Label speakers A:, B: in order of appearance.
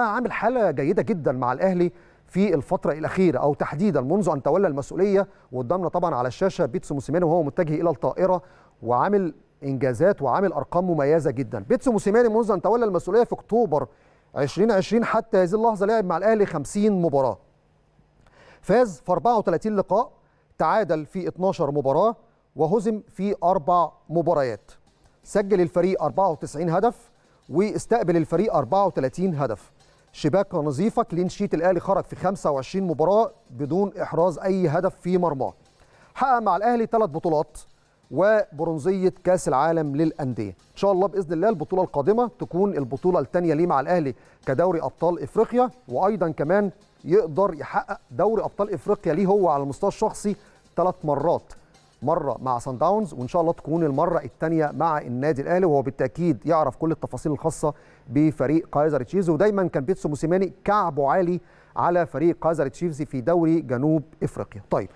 A: آه، عامل حاله جيده جدا مع الاهلي في الفتره الاخيره او تحديدا منذ ان تولى المسؤوليه وقدامنا طبعا على الشاشه بيتسو موسيماني وهو متجه الى الطائره وعامل انجازات وعامل ارقام مميزه جدا بيتسو موسيماني منذ ان تولى المسؤوليه في اكتوبر 2020 حتى هذه اللحظه لعب مع الاهلي 50 مباراه فاز في 34 لقاء تعادل في 12 مباراه وهزم في اربع مباريات سجل الفريق 94 هدف واستقبل الفريق 34 هدف شباكه نظيفه كلين شيت الاهلي خرج في 25 مباراه بدون احراز اي هدف في مرماه حقق مع الاهلي ثلاث بطولات وبرونزيه كاس العالم للانديه ان شاء الله باذن الله البطوله القادمه تكون البطوله الثانيه ليه مع الاهلي كدوري ابطال افريقيا وايضا كمان يقدر يحقق دوري ابطال افريقيا ليه هو على المستوى الشخصي ثلاث مرات مره مع سان داونز وان شاء الله تكون المره الثانيه مع النادي الاهلي وهو بالتاكيد يعرف كل التفاصيل الخاصه بفريق كايزر تشيفز ودايما كان بيتسو موسيماني كعبه عالي على فريق كايزر تشيفز في دوري جنوب افريقيا طيب